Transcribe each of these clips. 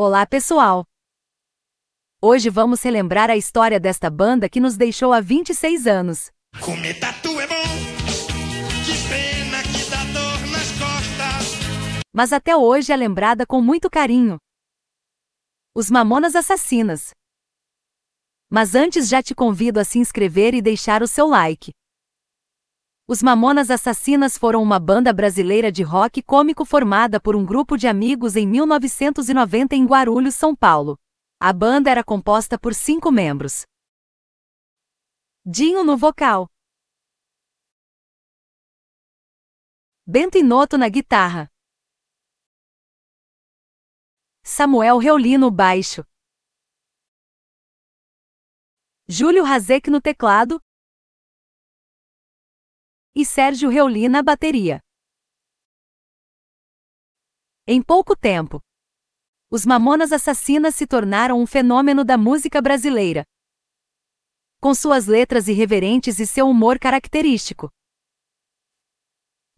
Olá, pessoal! Hoje vamos relembrar a história desta banda que nos deixou há 26 anos. Comer tatu é bom, que pena que dá dor nas costas. Mas até hoje é lembrada com muito carinho. Os Mamonas Assassinas. Mas antes já te convido a se inscrever e deixar o seu like. Os Mamonas Assassinas foram uma banda brasileira de rock cômico formada por um grupo de amigos em 1990 em Guarulhos, São Paulo. A banda era composta por cinco membros. Dinho no vocal. Bento Inoto na guitarra. Samuel Reulino no baixo. Júlio Razek no teclado e Sérgio Reoli na bateria. Em pouco tempo, os Mamonas Assassinas se tornaram um fenômeno da música brasileira. Com suas letras irreverentes e seu humor característico.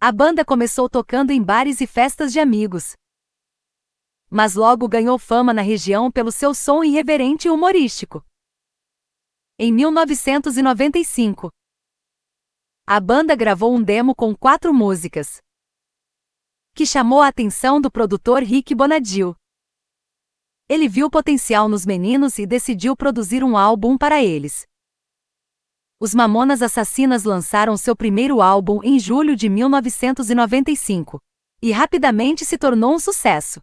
A banda começou tocando em bares e festas de amigos. Mas logo ganhou fama na região pelo seu som irreverente e humorístico. Em 1995, a banda gravou um demo com quatro músicas, que chamou a atenção do produtor Rick Bonadil. Ele viu potencial nos meninos e decidiu produzir um álbum para eles. Os Mamonas Assassinas lançaram seu primeiro álbum em julho de 1995 e rapidamente se tornou um sucesso.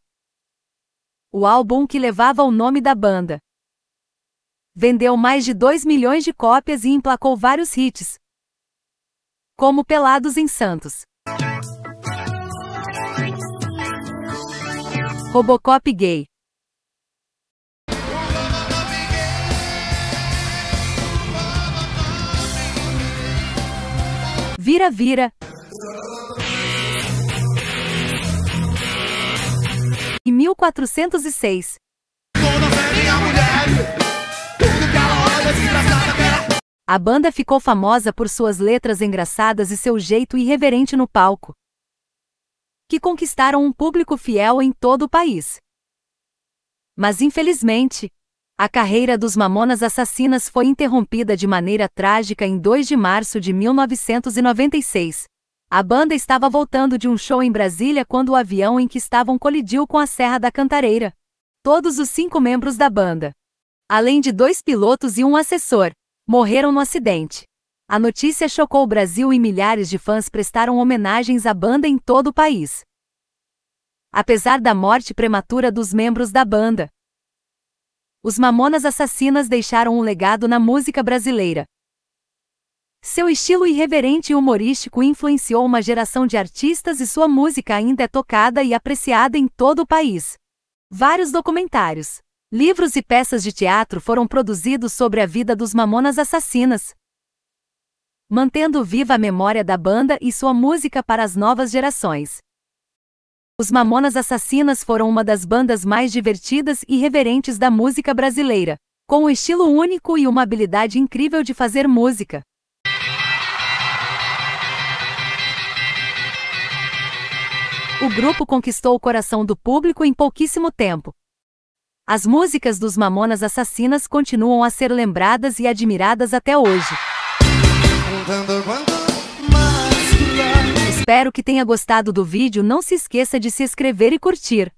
O álbum que levava o nome da banda vendeu mais de 2 milhões de cópias e emplacou vários hits, como Pelados em Santos. Robocop gay. Vira, vira. E 1406. A banda ficou famosa por suas letras engraçadas e seu jeito irreverente no palco, que conquistaram um público fiel em todo o país. Mas infelizmente, a carreira dos Mamonas Assassinas foi interrompida de maneira trágica em 2 de março de 1996. A banda estava voltando de um show em Brasília quando o avião em que estavam colidiu com a Serra da Cantareira. Todos os cinco membros da banda, além de dois pilotos e um assessor, morreram no acidente. A notícia chocou o Brasil e milhares de fãs prestaram homenagens à banda em todo o país. Apesar da morte prematura dos membros da banda, os Mamonas Assassinas deixaram um legado na música brasileira. Seu estilo irreverente e humorístico influenciou uma geração de artistas e sua música ainda é tocada e apreciada em todo o país. Vários documentários, Livros e peças de teatro foram produzidos sobre a vida dos Mamonas Assassinas, mantendo viva a memória da banda e sua música para as novas gerações. Os Mamonas Assassinas foram uma das bandas mais divertidas e reverentes da música brasileira, com um estilo único e uma habilidade incrível de fazer música. O grupo conquistou o coração do público em pouquíssimo tempo, as músicas dos Mamonas Assassinas continuam a ser lembradas e admiradas até hoje. Espero que tenha gostado do vídeo. Não se esqueça de se inscrever e curtir.